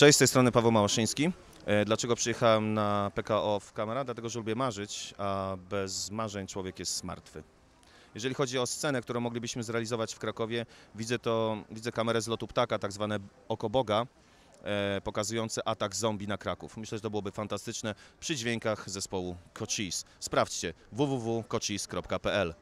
Cześć, z tej strony Paweł Małoszyński. E, dlaczego przyjechałem na PKO w kamera? Dlatego, że lubię marzyć, a bez marzeń człowiek jest martwy. Jeżeli chodzi o scenę, którą moglibyśmy zrealizować w Krakowie, widzę, to, widzę kamerę z lotu ptaka, tak zwane oko Boga, e, pokazujące atak zombie na Kraków. Myślę, że to byłoby fantastyczne przy dźwiękach zespołu Cochise. Sprawdźcie www.cochise.pl